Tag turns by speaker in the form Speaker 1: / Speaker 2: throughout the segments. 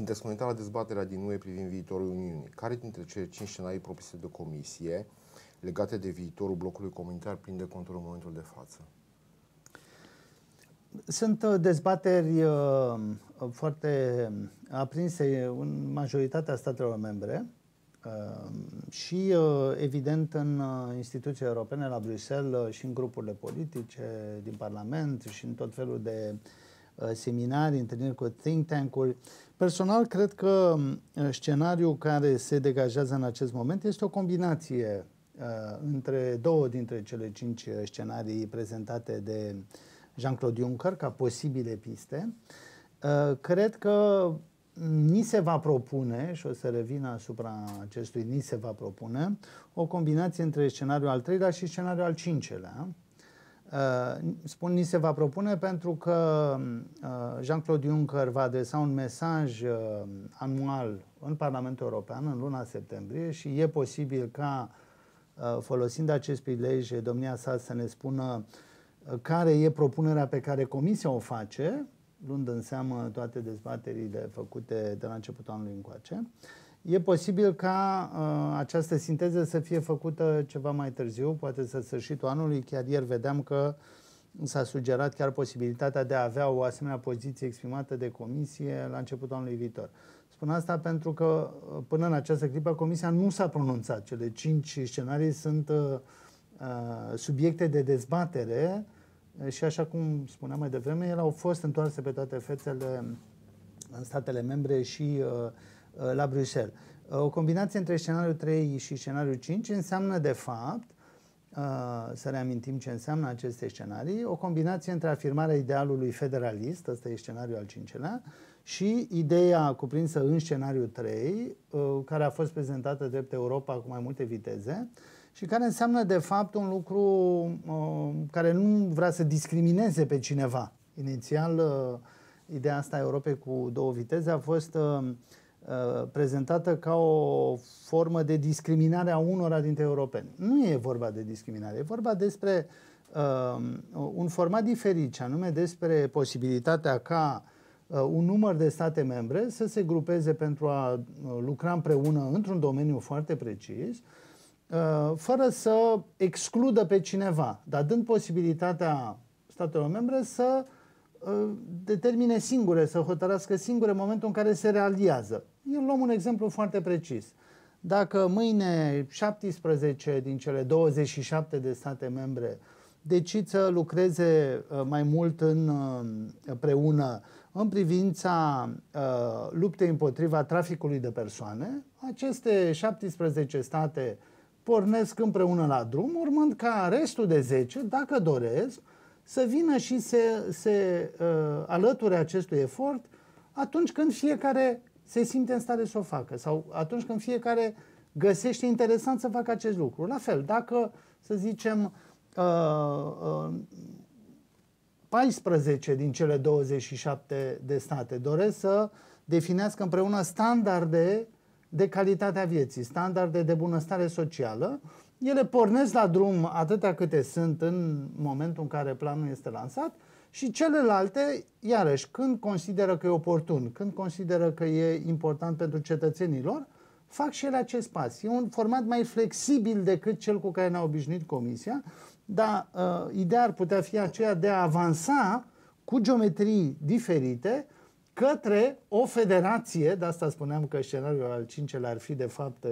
Speaker 1: Sunteți conectat la dezbaterea din UE privind viitorul Uniunii. Care dintre cele cinci scenarii propuse de comisie legate de viitorul blocului comunitar prinde contul în momentul de față?
Speaker 2: Sunt uh, dezbateri uh, uh foarte uh, aprinse în majoritatea statelor membre uh, și, uh, evident, în instituțiile europene, la Bruxelles și în grupurile politice, din Parlament și în tot felul de uh, Uh, seminarii, întâlniri cu think tank-uri. Personal, cred că um, scenariul care se degajează în acest moment este o combinație uh, între două dintre cele cinci uh, scenarii prezentate de Jean-Claude Juncker ca posibile piste. Cred că ni se va propune, și o să revin asupra acestui ni se va propune, o combinație între scenariul al treilea și scenariul al cincelea, Uh, spun, ni se va propune pentru că um, uh, Jean-Claude Juncker va adresa un mesaj uh, anual în Parlamentul European în luna septembrie și e posibil ca, folosind acest prilej, domnia sa să ne spună care e propunerea pe care Comisia o face, luând în seamă toate dezbaterile făcute de la începutul anului încoace. Uh, E posibil ca uh, această sinteză să fie făcută ceva mai târziu, poate să sfârșitul anului. Chiar ieri vedeam că s-a sugerat chiar posibilitatea de a avea o asemenea poziție exprimată de comisie la începutul anului viitor. Spun asta pentru că uh, până în această clipă comisia nu s-a pronunțat. Cele cinci scenarii sunt uh, uh subiecte de dezbatere uh, și așa cum spuneam mai devreme, ele au fost întoarse pe toate fețele în statele membre și uh, Uh, la Bruxelles. Uh, o combinație între scenariul 3 și scenariul 5 înseamnă, de fapt, uh, să reamintim ce înseamnă aceste scenarii, o combinație între afirmarea idealului federalist, ăsta e scenariul al cincilea, și ideea cuprinsă în scenariul 3, care a fost prezentată drept Europa cu mai multe viteze, și care înseamnă, de fapt, un lucru care nu vrea să discrimineze pe cineva. Inițial, ideea asta a Europei cu două viteze a fost Uh, prezentată ca o formă de discriminare a unora dintre europeni. Nu e vorba de discriminare, e vorba despre uh, un format diferit, și anume despre posibilitatea ca uh, un număr de state membre să se grupeze pentru a uh, lucra împreună într-un domeniu foarte precis, uh, fără să excludă pe cineva, dar dând posibilitatea statelor membre să uh, determine singure, să hotărască singure momentul în care se realiază. Eu luăm un exemplu foarte precis. Dacă mâine 17 din cele 27 de state membre decid să lucreze uh, mai mult în, uh, împreună în privința uh, luptei împotriva traficului de persoane, aceste 17 state pornesc împreună la drum, urmând ca restul de 10, dacă doresc, să vină și se, se uh, alăture acestui efort atunci când fiecare se simte în stare să o facă. Sau atunci când fiecare găsește interesant să facă acest lucru. La fel, dacă, să zicem, uh, uh, 14 din cele 27 de state doresc să definească împreună standarde de calitatea vieții, standarde de bunăstare socială. Ele pornesc la drum atâtea câte sunt în momentul în care planul este lansat și celelalte, iarăși, când consideră că e oportun, când consideră că e important pentru cetățenii lor, fac și ele acest pas. E un format mai flexibil decât cel cu care ne-a obișnuit Comisia, dar uh, ideea ar putea fi aceea de a avansa cu geometrii diferite către o federație, de asta spuneam că scenariul al cincelea ar fi de fapt uh,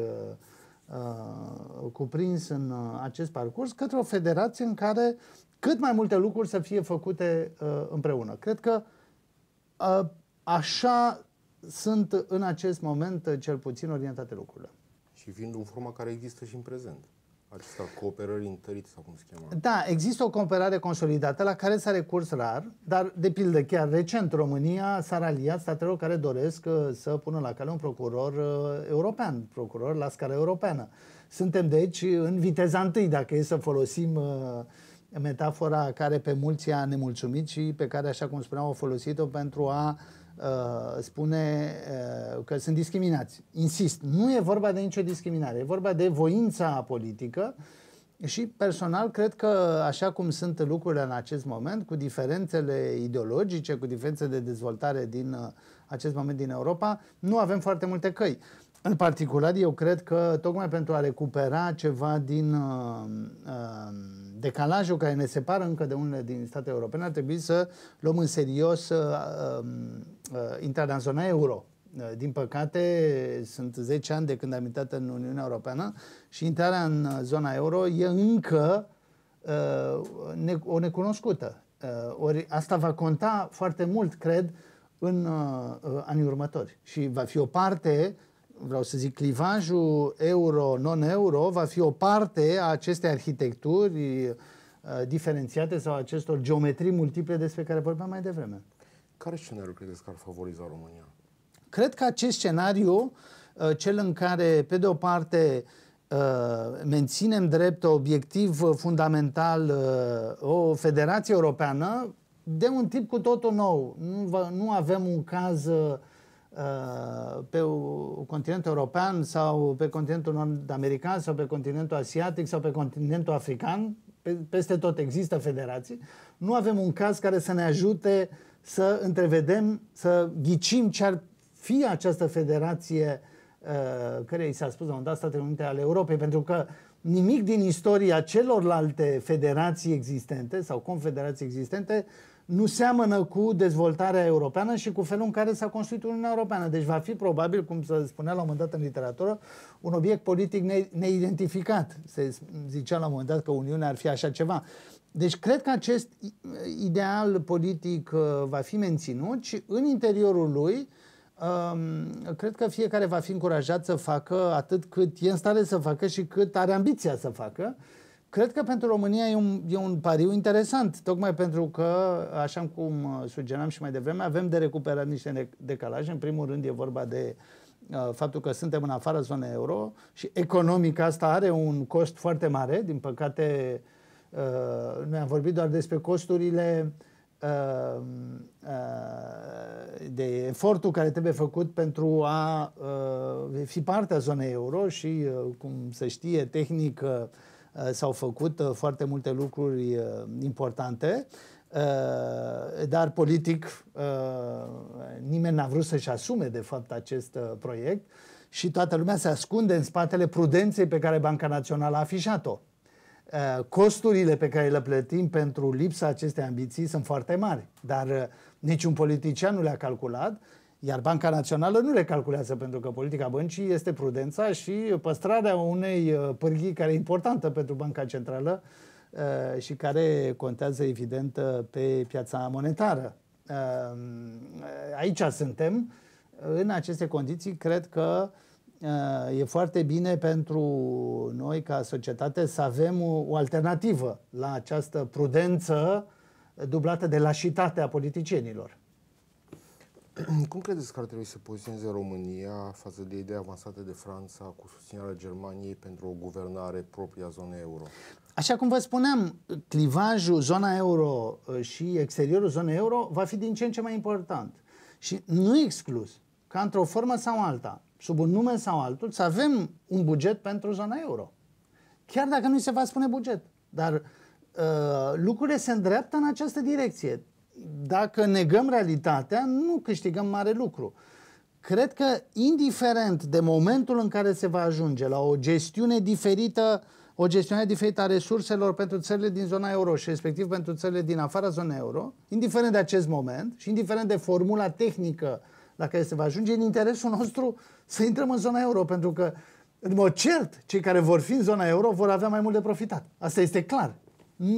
Speaker 2: uh, cuprins în uh, acest parcurs, către o federație în care cât mai multe lucruri să fie făcute uh, împreună. Cred că uh, așa sunt în acest moment uh, cel puțin orientate lucrurile. Și fiind în forma care există și în prezent.
Speaker 1: Acesta cooperări întărite sau cum se cheamă.
Speaker 2: Da, există o cooperare consolidată la care s-a recurs rar, dar de pildă chiar recent România s-a raliat statelor care doresc uh, să pună la cale un procuror uh, european, procuror la scară europeană. Suntem deci în viteza întâi dacă e să folosim uh, metafora care pe mulți a nemulțumit și pe care, așa cum spuneam, au folosit-o pentru a uh, spune uh, că sunt discriminați. Insist, nu e vorba de nicio discriminare, e vorba de voința politică și personal cred că așa cum sunt lucrurile în acest moment, cu diferențele ideologice, cu diferențe de dezvoltare din uh, acest moment din Europa, nu avem foarte multe căi. În particular, eu cred că tocmai pentru a recupera ceva din uh, uh, decalajul care ne separă încă de unele din statele europene, ar trebui să luăm în serios uh, um, uh, intrarea în zona euro. Uh, din păcate, sunt 10 ani de când am intrat în Uniunea Europeană și intrarea în uh, zona euro e încă uh, ne- o necunoscută. Uh, ori asta va conta foarte mult, cred, în uh, uh anii următori și va fi o parte uh, vreau să zic, clivajul euro-non-euro va fi o parte a acestei arhitecturi uh, diferențiate sau acestor geometrii multiple despre care vorbeam mai devreme. Care scenariu credeți că ar favoriza România? Cred că acest scenariu, uh, cel în care, pe de o parte, uh, menținem drept obiectiv fundamental o federație europeană, de un tip cu totul nou. Nu, nu avem un caz uh, Uh, pe continentul european sau pe continentul nord-american sau pe continentul asiatic sau pe continentul african, peste tot există federații, nu avem un caz care să ne ajute să întrevedem, să ghicim ce ar fi această federație uh, care i s-a spus la un dat Statele Unite ale Europei, pentru că nimic din istoria celorlalte federații existente sau confederații existente nu seamănă cu dezvoltarea europeană și cu felul în care s-a construit Uniunea Europeană. Deci va fi probabil, cum se spunea la un moment dat în literatură, un obiect politic ne- neidentificat. Se zicea la un moment dat că Uniunea ar fi așa ceva. Deci cred că acest ideal politic uh, va fi menținut și în interiorul lui um, cred că fiecare va fi încurajat să facă atât cât e în stare să facă și cât are ambiția să facă Cred că pentru România e un, e un pariu interesant, tocmai pentru că, așa cum uh, sugeram și mai devreme, avem de recuperat niște decalaje. În primul rând e vorba de uh, faptul că suntem în afara zonei euro și economic asta are un cost foarte mare. Din păcate, uh, noi am vorbit doar despre costurile uh, uh de efortul care trebuie făcut pentru a uh, fi parte a zonei euro și, cum se știe, tehnică Uh, s-au făcut uh, foarte multe lucruri uh, importante, dar politic nimeni n-a vrut să-și asume de fapt acest proiect și toată lumea se ascunde în spatele prudenței pe care Banca Națională a afișat-o. Costurile pe care le plătim pentru lipsa acestei ambiții sunt foarte mari, dar niciun politician nu le-a calculat iar Banca Națională nu le calculează pentru că politica băncii este prudența și păstrarea unei uh, pârghii care e importantă pentru Banca Centrală uh, și care contează evident uh, pe piața monetară. Aici suntem. În aceste condiții cred că e foarte bine pentru noi ca societate să avem o alternativă la această prudență dublată de lașitatea politicienilor.
Speaker 1: Cum credeți că ar trebui să poziționeze România față de idei avansate de Franța cu susținerea Germaniei pentru o guvernare proprie a zonei euro?
Speaker 2: Așa cum vă spuneam, clivajul zona euro uh, și exteriorul zonei euro va fi din ce în ce mai important. Și nu exclus ca într-o formă sau alta, sub un nume sau altul, să avem un buget pentru zona euro. Chiar dacă nu se va spune buget. Dar uh, lucrurile se îndreaptă în această direcție dacă negăm realitatea, nu câștigăm mare lucru. Cred că, indiferent de momentul în care se va ajunge la o gestiune diferită, o gestionare diferită a resurselor pentru țările din zona euro și respectiv pentru țările din afara zonei euro, indiferent de acest moment și indiferent de formula tehnică la care se va ajunge, în interesul nostru să intrăm în zona euro, pentru că, în mod cert, cei care vor fi în zona euro vor avea mai mult de profitat. Asta este clar.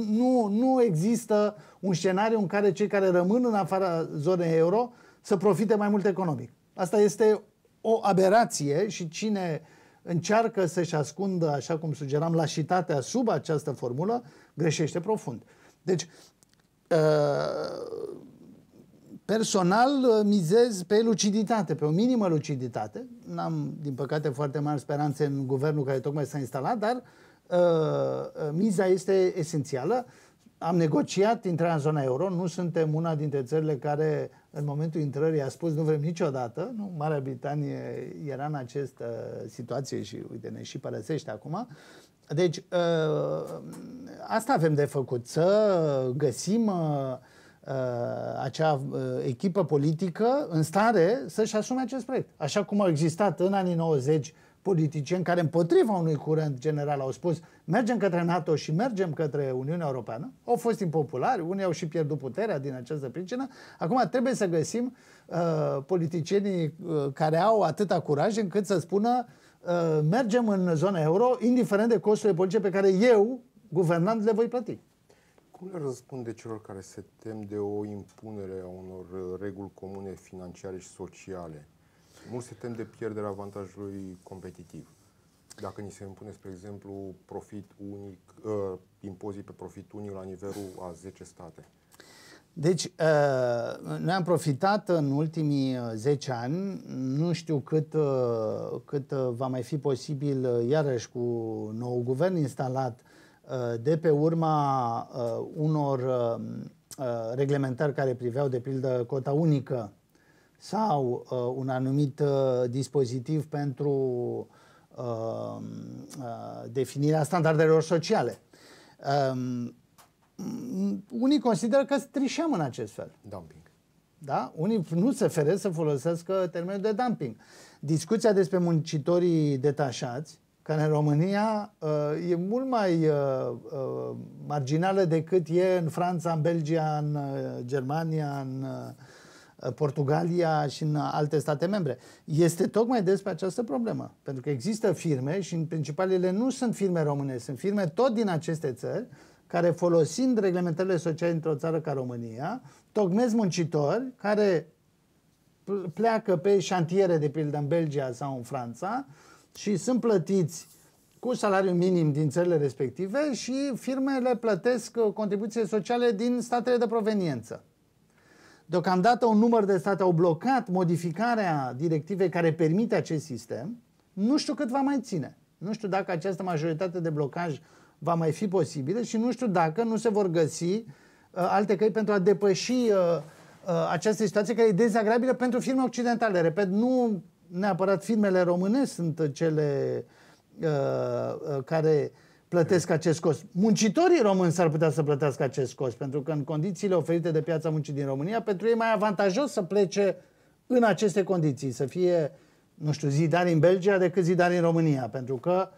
Speaker 2: Nu, nu există un scenariu în care cei care rămân în afara zonei euro să profite mai mult economic. Asta este o aberație și cine încearcă să-și ascundă, așa cum sugeram, lașitatea sub această formulă, greșește profund. Deci, uh, personal uh, mizez pe luciditate, pe o minimă luciditate. N-am, din păcate, foarte mari speranțe în guvernul care tocmai s-a instalat, dar uh, Uh, uh, miza este esențială. Am negociat intrarea în zona euro, nu suntem una dintre țările care în momentul intrării a spus nu vrem niciodată, nu? Marea Britanie era în această situație și uite ne și părăsește acum. Deci uh, asta avem de făcut, să găsim acea echipă politică în stare să-și asume acest proiect. Așa cum au existat în anii 90 politicieni care împotriva unui curent general au spus mergem către NATO și mergem către Uniunea Europeană, au fost impopulari, unii au și pierdut puterea din această pricină. Acum trebuie să găsim uh, politicienii uh, care au atâta curaj încât să spună uh, mergem în zona euro, indiferent de costurile politice pe care eu, guvernant, le voi plăti.
Speaker 1: Cum le răspunde celor care se tem de o impunere a unor uh, reguli comune financiare și sociale? Mulți se tem de pierderea avantajului competitiv. Dacă ni se impune, spre exemplu, profit unic, uh, impozii pe profit unic la nivelul a 10 state.
Speaker 2: Deci, uh, ă, noi am profitat în ultimii 10 ă, ani, nu știu cât, uh, cât va mai fi posibil, uh, iarăși cu nou guvern instalat, de pe urma unor reglementări care priveau, de pildă, cota unică sau uh, un anumit uh, dispozitiv pentru uh, uh, definirea standardelor sociale. Uh, unii consideră că trișăm în acest fel. Dumping. Da? Unii nu se feresc să folosească termenul de dumping. Discuția despre muncitorii detașați, care în România uh, e mult mai uh, uh, marginală decât e în Franța, în Belgia, în uh, Germania, în uh, Portugalia și în alte state membre. Este tocmai despre această problemă, pentru că există firme și în principalele nu sunt firme române, sunt firme tot din aceste țări care folosind reglementările sociale într-o țară ca România, tocmez muncitori care pleacă pe șantiere, de pildă, în Belgia sau în Franța și sunt plătiți cu salariu minim din țările respective și firmele plătesc uh, contribuții sociale din statele de proveniență. Deocamdată un număr de state au blocat modificarea directivei care permite acest sistem. Nu știu cât va mai ține. Nu știu dacă această majoritate de blocaj va mai fi posibilă și nu știu dacă nu se vor găsi uh, alte căi pentru a depăși uh, uh, această situație care e dezagrabilă pentru firme occidentale. Repet, nu neapărat firmele române sunt cele uh, uh care plătesc acest cost. Muncitorii români s-ar putea să plătească acest cost, pentru că în condițiile oferite de piața muncii din România, pentru ei e mai avantajos să plece în aceste condiții, să fie, nu știu, zidar în Belgia decât zidar în România, pentru că,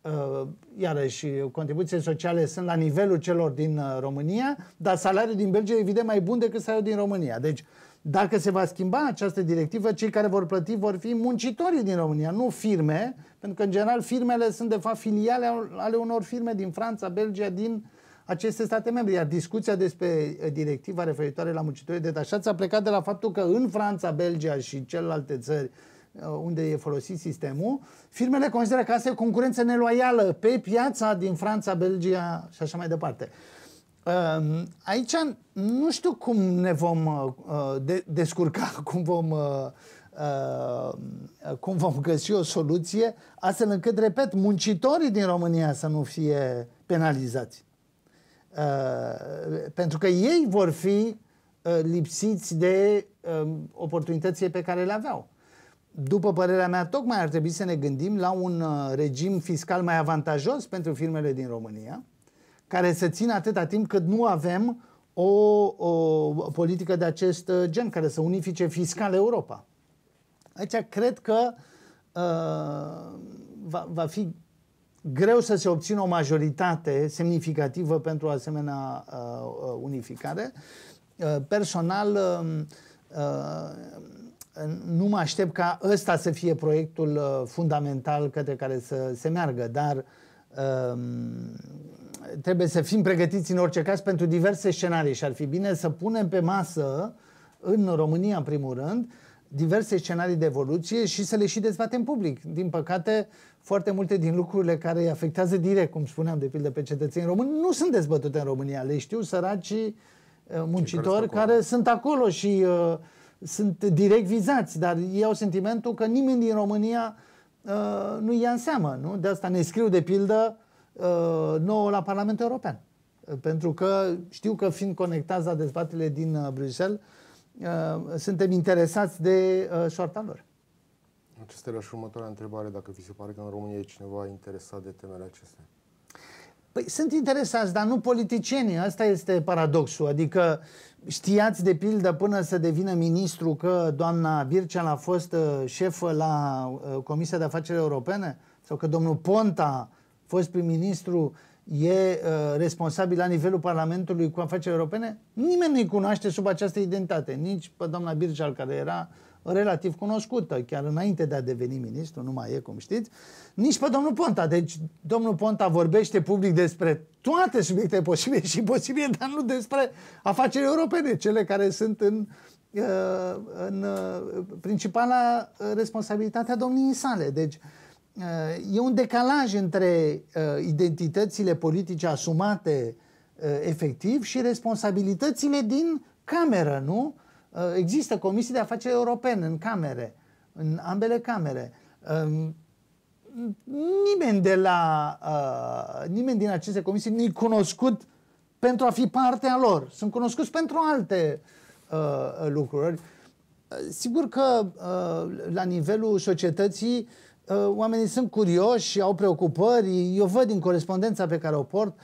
Speaker 2: uh, iarăși, contribuțiile sociale sunt la nivelul celor din uh, România, dar salariul din Belgia e evident mai bun decât salariul din România. Deci, dacă se va schimba această directivă, cei care vor plăti vor fi muncitorii din România, nu firme, pentru că, în general, firmele sunt, de fapt, filiale ale unor firme din Franța, Belgia, din aceste state membre. Iar discuția despre eh, directiva referitoare la muncitorii detașați a plecat de la faptul că în Franța, Belgia și celelalte țări eh, unde e folosit sistemul, firmele consideră că asta e concurență neloială pe piața din Franța, Belgia și așa mai departe. Ehm, aici nu știu cum ne vom uh, descurca, cum vom, uh, uh, cum vom găsi o soluție, astfel încât, repet, muncitorii din România să nu fie penalizați. Ehm, pentru că ei vor fi lipsiți de ehm, oportunitățile pe care le aveau. După părerea mea, tocmai ar trebui să ne gândim la un regim fiscal mai avantajos pentru firmele din România, care să țină atâta timp cât nu avem o, o politică de acest uh, gen, care să unifice fiscal Europa. Aici cred că uh, va, va fi greu să se obțină o majoritate semnificativă pentru o asemenea uh, unificare. Uh, personal, um, uh, nu mă aștept ca ăsta să fie proiectul uh, fundamental către care să se meargă, dar um, trebuie să fim pregătiți în orice caz pentru diverse scenarii și ar fi bine să punem pe masă, în România în primul rând, diverse scenarii de evoluție și să le și dezbatem public. Din păcate, foarte multe din lucrurile care îi afectează direct, cum spuneam de pildă pe cetățeni români, nu sunt dezbătute în România. Le știu săracii eh, muncitori care, care sunt acolo și uh, sunt direct vizați, dar ei au sentimentul că nimeni din România uh, nu ia în seamă. Nu? De asta ne scriu de pildă Uh, nouă la Parlamentul European. Uh, pentru că știu că fiind conectați la dezbatele din uh, Bruxelles, suntem interesați de șoarta lor.
Speaker 1: Acesta era și următoarea întrebare, dacă vi se pare că în România e cineva interesat de temele acestea.
Speaker 2: Păi sunt interesați, dar nu politicienii. Asta este paradoxul. Adică știați de pildă până să devină ministru că doamna Vircea a fost șefă la Comisia de Afaceri Europene? Sau că domnul Ponta fost prim-ministru, e uh, responsabil la nivelul Parlamentului cu afaceri europene, nimeni nu-i cunoaște sub această identitate. Nici pe doamna Birgeal, care era relativ cunoscută, chiar înainte de a deveni ministru, nu mai e, cum știți, nici pe domnul Ponta. Deci domnul Ponta vorbește public despre toate subiectele posibile și imposibile, dar nu despre afaceri europene, cele care sunt în, uh, în uh, principala uh, responsabilitatea domniei sale. Deci uh, Uh, e un decalaj între uh, identitățile politice asumate uh, efectiv și responsabilitățile din cameră, nu? Există comisii de afaceri europene în camere, în ambele camere. Um, nimeni de la nimeni din aceste comisii nu-i cunoscut pentru a fi parte lor. Sunt cunoscuți pentru alte lucruri. Sigur că la nivelul societății uh, Uh, oamenii sunt curioși, au preocupări, eu văd din corespondența pe care o port,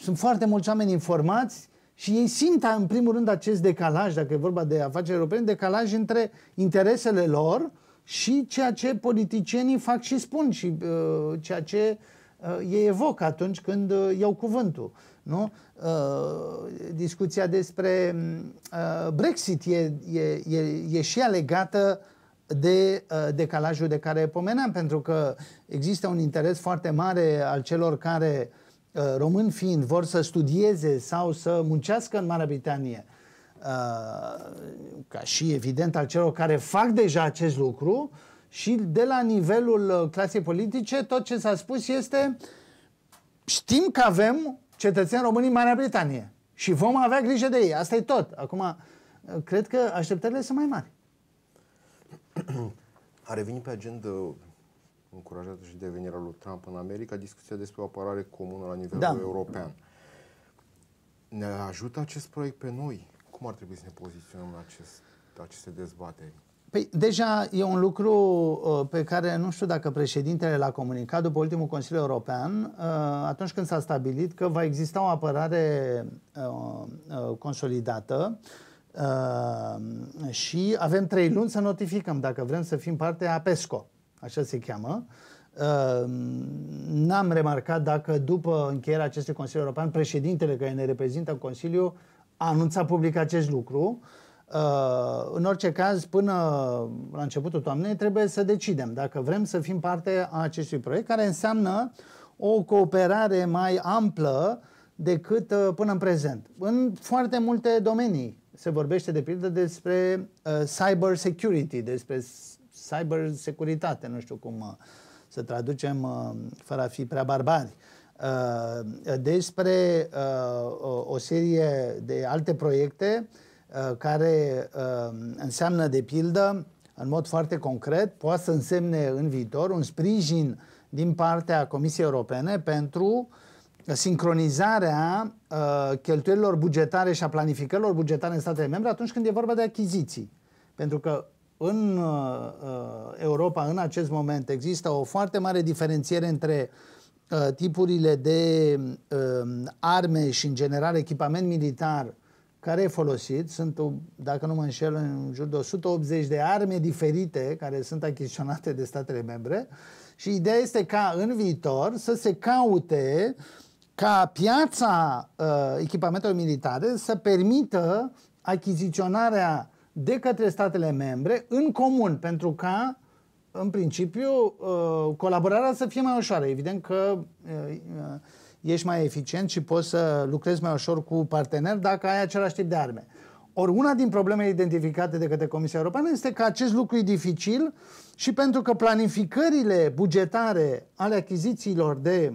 Speaker 2: sunt foarte mulți oameni informați și ei simt în primul rând acest decalaj, dacă e vorba de afaceri europene, decalaj între interesele lor și ceea ce politicienii fac și spun și uh, ceea ce uh, ei evoc atunci când uh, iau cuvântul. Nu? Uh, discuția despre mm, uh, Brexit e, e, e, e și ea legată uh, de uh, decalajul de care pomeneam, pentru că există un interes foarte mare al celor care, uh, români fiind, vor să studieze sau să muncească în Marea Britanie, uh, ca și, evident, al celor care fac deja acest lucru, și de la nivelul uh, clasei politice, tot ce s-a spus este știm că avem cetățeni români în Marea Britanie și vom avea grijă de ei. Asta e tot. Acum, uh, cred că așteptările sunt mai mari
Speaker 1: a revenit pe agenda uh, încurajată și de venirea lui Trump în America, discuția despre o apărare comună la nivel da. european. Ne ajută acest proiect pe noi? Cum ar trebui să ne poziționăm în acest, aceste dezbateri?
Speaker 2: Păi, deja e un lucru uh, pe care nu știu dacă președintele l-a comunicat după ultimul Consiliu European, uh, atunci când s-a stabilit că va exista o apărare uh, uh, consolidată uh, Uh, și avem trei luni să notificăm dacă vrem să fim parte a PESCO, așa se cheamă. Uh, n-am remarcat dacă după încheierea acestui Consiliu European, președintele care ne reprezintă în Consiliu a anunțat public acest lucru. Uh, în orice caz, până la începutul toamnei trebuie să decidem dacă vrem să fim parte a acestui proiect, care înseamnă o cooperare mai amplă decât uh, până în prezent, în foarte multe domenii se vorbește de pildă despre uh, cyber security, despre cyber securitate, nu știu cum uh, să traducem uh, fără a fi prea barbari. Uh, despre uh, o, serie de alte proiecte uh, care uh, înseamnă, de pildă, în mod foarte concret, poate să însemne în viitor un sprijin din partea Comisiei Europene pentru uh, sincronizarea uh, cheltuielilor bugetare și a planificărilor bugetare în statele membre atunci când e vorba de achiziții. Pentru că în uh, uh Europa, în acest moment, există o foarte mare diferențiere între uh, tipurile de uh, arme și, în general, echipament militar care e folosit. Sunt, uh, dacă nu mă înșel, în jur de 180 de arme diferite care sunt achiziționate de statele membre. Și ideea este ca în viitor să se caute uh, ca piața uh, echipamentelor militare să permită achiziționarea de către statele membre în comun, pentru ca, în principiu, uh, colaborarea să fie mai ușoară. Evident că uh, ești mai eficient și poți să lucrezi mai ușor cu parteneri dacă ai același tip de arme. Ori una din problemele identificate de către Comisia Europeană este că acest lucru e dificil și pentru că planificările bugetare ale achizițiilor de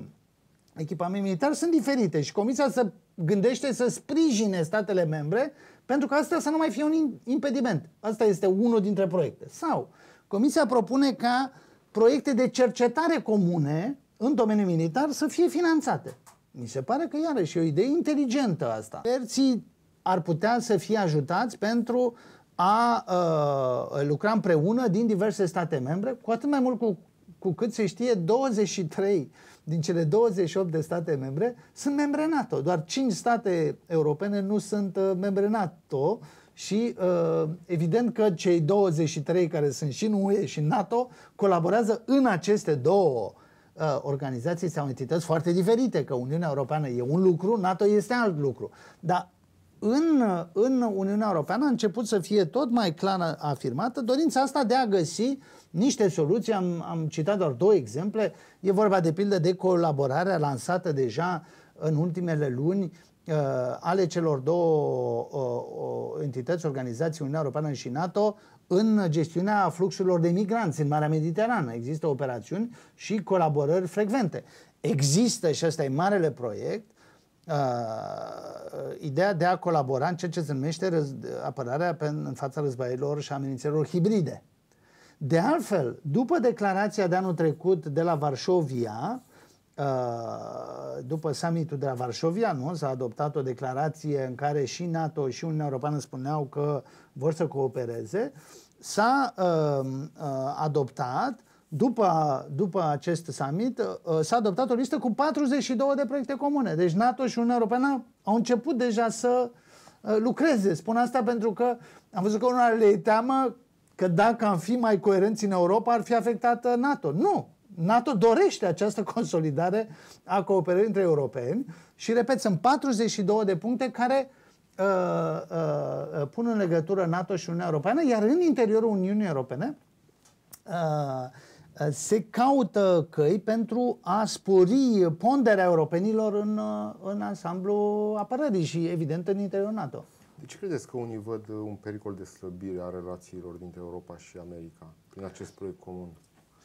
Speaker 2: echipament militar sunt diferite și Comisia să gândește să sprijine statele membre pentru că asta să nu mai fie un impediment. Asta este unul dintre proiecte. Sau Comisia propune ca proiecte de cercetare comune în domeniul militar să fie finanțate. Mi se pare că iarăși e o idee inteligentă asta. Perții ar putea să fie ajutați pentru a uh, lucra împreună din diverse state membre, cu atât mai mult cu, cu cât se știe 23 din cele 28 de state membre sunt membre NATO. Doar 5 state europene nu sunt uh, membre NATO și uh, evident că cei 23 care sunt și în UE și în NATO colaborează în aceste două uh, organizații sau entități foarte diferite, că Uniunea Europeană e un lucru, NATO este alt lucru. Dar în, în Uniunea Europeană a început să fie tot mai clar afirmată dorința asta de a găsi niște soluții, am, am citat doar două exemple, e vorba de pildă de colaborarea lansată deja în ultimele luni uh, ale celor două uh, uh entități, organizații Uniunea Europeană și NATO, în gestiunea fluxurilor de migranți în Marea Mediterană. Există operațiuni și colaborări frecvente. Există, și ăsta e marele proiect, uh, ideea de a colabora în ceea ce se numește apărarea pe, în fața războaielor și amenințărilor hibride. De altfel, după declarația de anul trecut de la Varșovia, uh, după summitul de la Varșovia, nu? S-a adoptat o declarație în care și NATO și Uniunea Europeană spuneau că vor să coopereze. S-a uh, uh, adoptat, după, după acest summit, s-a adoptat o listă cu 42 de proiecte comune. Deci NATO și Uniunea Europeană au început deja să lucreze. Spun asta pentru că am văzut că unul le teamă că dacă am fi mai coerenți în Europa, ar fi afectată NATO. Nu! NATO dorește această consolidare a cooperării între europeni și, repet, sunt 42 de puncte care uh, uh, uh, pun în legătură NATO și Uniunea Europeană, iar în interiorul Uniunii Europene uh, uh se caută căi pentru a spori ponderea europenilor în, uh, în ansamblu apărării și, evident, în interiorul NATO.
Speaker 1: De ce credeți că unii văd uh, un pericol de slăbire a relațiilor dintre Europa și America prin acest proiect comun?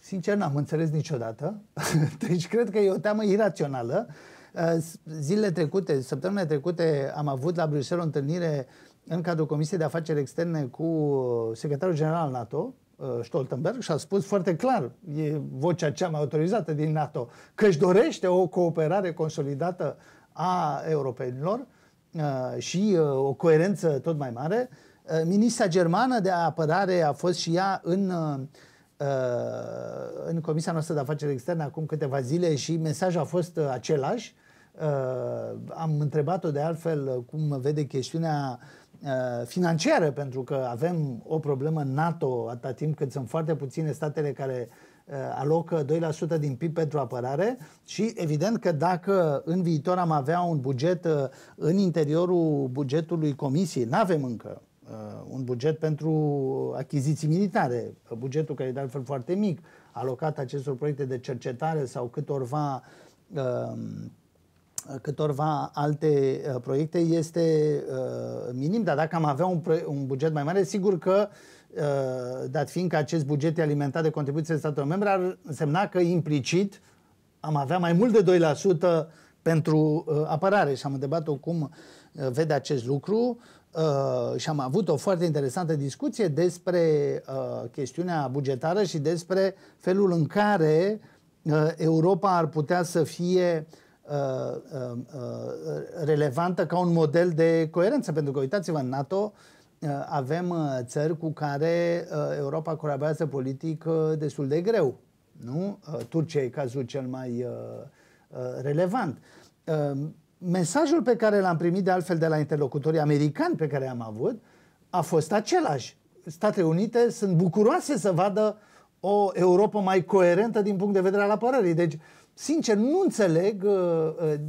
Speaker 2: Sincer, n-am înțeles niciodată. Deci cred că e o teamă irațională. Uh, zilele trecute, săptămâna trecute, am avut la Bruxelles o întâlnire în cadrul Comisiei de Afaceri Externe cu uh, secretarul general al NATO, Stoltenberg și a spus foarte clar, e vocea cea mai autorizată din NATO, că își dorește o cooperare consolidată a europenilor Uh, și uh, o coerență tot mai mare. Uh, ministra germană de apărare a fost și ea în, în Comisia noastră de afaceri externe acum câteva zile și mesajul a fost același. Am întrebat-o de altfel cum vede chestiunea financiară, pentru că avem o problemă NATO atâta timp cât sunt foarte puține statele care uh, Uh, alocă 2% din PIB pentru apărare și evident că dacă în viitor am avea un buget uh, în interiorul bugetului comisiei, nu avem încă uh, un buget pentru achiziții militare, bugetul care e de altfel foarte mic, alocat acestor proiecte de cercetare sau câtorva um, câtorva alte proiecte este minim, dar dacă am avea un, un buget mai mare, sigur că Uh, dat fiindcă acest buget e alimentat de de statul membru, ar însemna că implicit am avea mai mult de 2% pentru uh, apărare și am întrebat-o cum uh, vede acest lucru și am avut o foarte interesantă discuție despre chestiunea bugetară și despre felul în care Europa ar putea să fie relevantă ca un model de coerență, pentru că uitați-vă, NATO Ă, avem ă, țări cu care ă, Europa colaborează politic destul de greu. Nu? Turcia e cazul cel mai relevant. Mesajul pe care l-am primit de altfel de la interlocutorii americani pe care am avut a fost același. Statele Unite sunt bucuroase să vadă o Europa mai coerentă din punct de vedere al apărării. Deci, sincer, nu înțeleg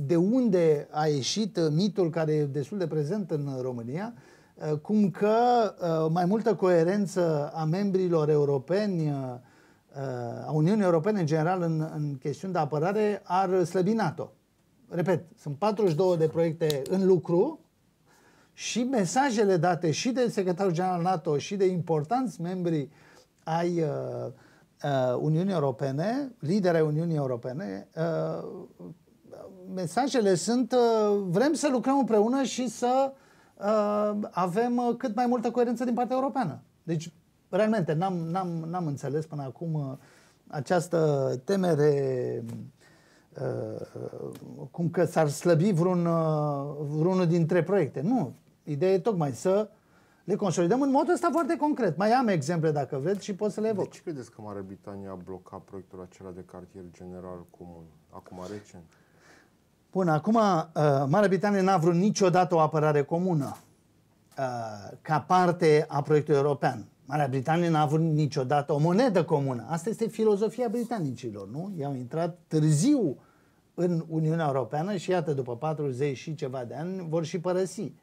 Speaker 2: de unde a ieșit mitul care e destul de prezent în România, Eh, cum că eh, mai multă coerență a membrilor europeni, eh, a Uniunii Europene în general în, în chestiuni de apărare ar slăbi NATO. Repet, sunt 42 de proiecte în lucru și mesajele date și de secretarul general NATO și de importanți membrii ai uh, Uniunii Europene, liderii Uniunii Europene, uh, mesajele sunt uh, vrem să lucrăm împreună și să uh, Uh, avem uh, cât mai multă coerență din partea europeană. Deci, realmente, n-am, n-am, n-am înțeles până acum uh, această temere cum că s-ar slăbi vreun, vreunul dintre proiecte. Nu. Ideea e tocmai să le consolidăm în modul ăsta foarte concret. Mai am exemple, dacă vreți, și pot să le evoc. De ce credeți că Marea
Speaker 1: Britanie a blocat proiectul acela de cartier general comun, acum recent?
Speaker 2: Bun, acum, uh, Marea Britanie n-a vrut niciodată o apărare comună uh, ca parte a proiectului european. Marea Britanie n-a avut niciodată o monedă comună. Asta este filozofia britanicilor, nu? I-au intrat târziu în Uniunea Europeană și iată, după 40 și ceva de ani, vor și părăsi.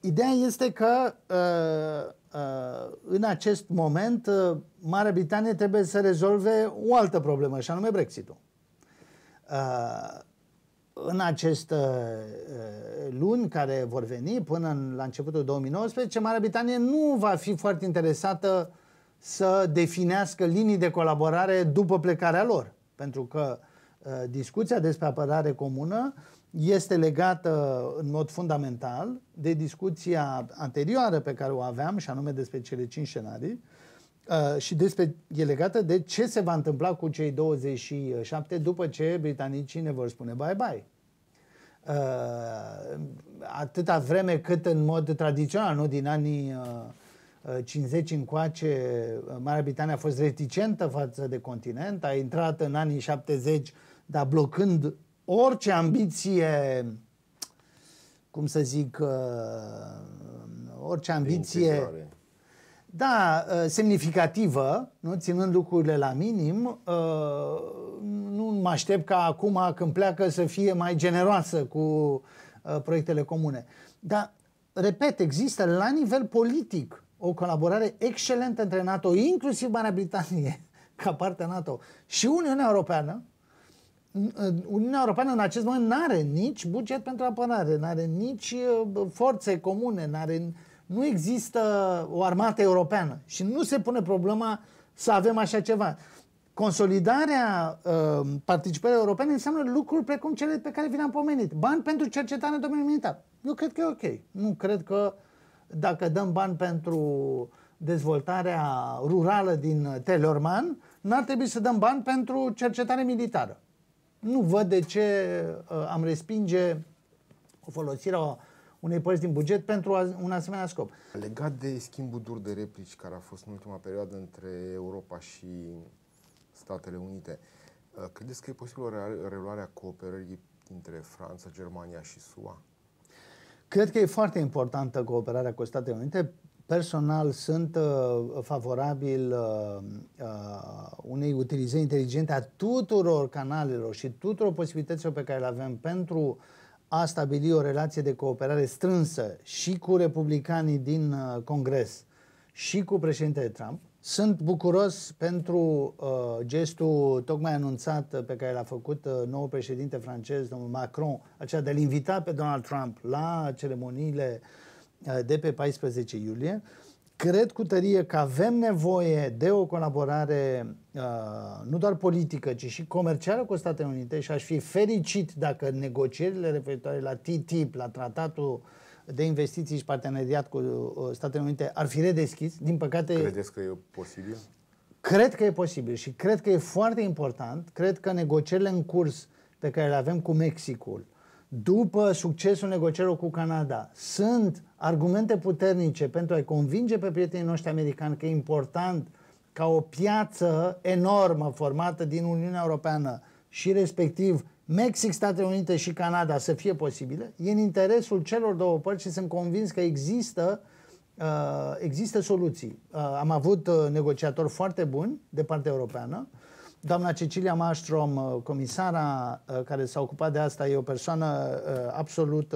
Speaker 2: Ideea este că uh, uh, în acest moment uh, Marea Britanie trebuie să rezolve o altă problemă, și anume Brexit-ul. Uh, în aceste uh, luni care vor veni până în, la începutul 2019, Marea Britanie nu va fi foarte interesată să definească linii de colaborare după plecarea lor. Pentru că uh, discuția despre apărare comună este legată în mod fundamental de discuția anterioară pe care o aveam, și anume despre cele cinci scenarii, Uh, și despre, e legată de ce se va întâmpla cu cei 27 după ce britanicii ne vor spune bye-bye. Uh, atâta vreme cât în mod tradițional, nu din anii uh, 50 uh, încoace, uh, Marea Britanie a fost reticentă față de continent, a intrat în anii 70, dar blocând orice ambiție, cum să zic, uh, orice ambiție da, ă, semnificativă, nu? ținând lucrurile la minim, ă, nu mă aștept ca acum când pleacă să fie mai generoasă cu ă, proiectele comune. Dar, repet, există la nivel politic o colaborare excelentă între NATO, inclusiv Marea Britanie, ca a NATO, și Uniunea Europeană. Uniunea Europeană în acest moment nu are nici buget pentru apărare, nu are nici forțe comune, nu are nu există o armată europeană și nu se pune problema să avem așa ceva. Consolidarea uh, participării europene înseamnă lucruri precum cele pe care vi le-am pomenit. Bani pentru cercetare în domeniul militar. Eu cred că e ok. Nu cred că dacă dăm bani pentru dezvoltarea rurală din Telorman, n-ar trebui să dăm bani pentru cercetare militară. Nu văd de ce uh, am respinge folosirea unei părți din buget pentru un asemenea scop. Legat de schimbul dur de
Speaker 1: replici care a fost în ultima perioadă între Europa și Statele Unite, uh, credeți că e posibil o reluare a cooperării dintre Franța, Germania și SUA?
Speaker 2: Cred că e foarte importantă cooperarea cu Statele Unite. Personal sunt uh, favorabil uh, uh, unei utilizări inteligente a tuturor canalelor și tuturor posibilităților pe care le avem pentru uh, a stabili o relație de cooperare strânsă și cu republicanii din uh, Congres și cu președintele Trump. Sunt bucuros pentru uh, gestul tocmai anunțat pe care l-a făcut uh, nou președinte francez, domnul Macron, acela de a-l invita pe Donald Trump la ceremoniile uh, de pe 14 iulie. Cred cu tărie că avem nevoie de o colaborare Uh, nu doar politică, ci și comercială cu Statele Unite și aș fi fericit dacă negocierile referitoare la TTIP, la tratatul de investiții și parteneriat cu uh, Statele Unite ar fi redeschis. Din păcate... Credeți că
Speaker 1: e posibil?
Speaker 2: Cred că e posibil și cred că e foarte important. Cred că negocierile în curs pe care le avem cu Mexicul, după succesul negocierilor cu Canada, sunt argumente puternice pentru a-i convinge pe prietenii noștri americani că e important uh, ca o piață enormă formată din Uniunea Europeană și respectiv Mexic, Statele Unite și Canada să fie posibile, e în interesul celor două părți și sunt convins că există uh, există soluții. Uh, am avut uh, negociatori foarte buni de partea europeană uh, Doamna Cecilia Maștrom, uh, comisara uh, care s-a ocupat de asta, e o persoană uh, absolut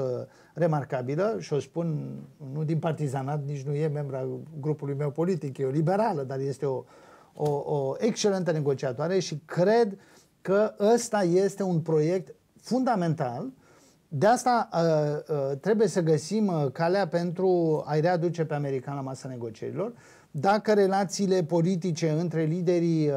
Speaker 2: remarcabilă și o spun nu din partizanat, nici nu e membra grupului meu politic, e o liberală, dar este o, o, o excelentă negociatoare și cred că ăsta este un proiect fundamental. De asta trebuie să găsim calea pentru a-i readuce pe american la masa negocierilor. Dacă relațiile politice între liderii uh,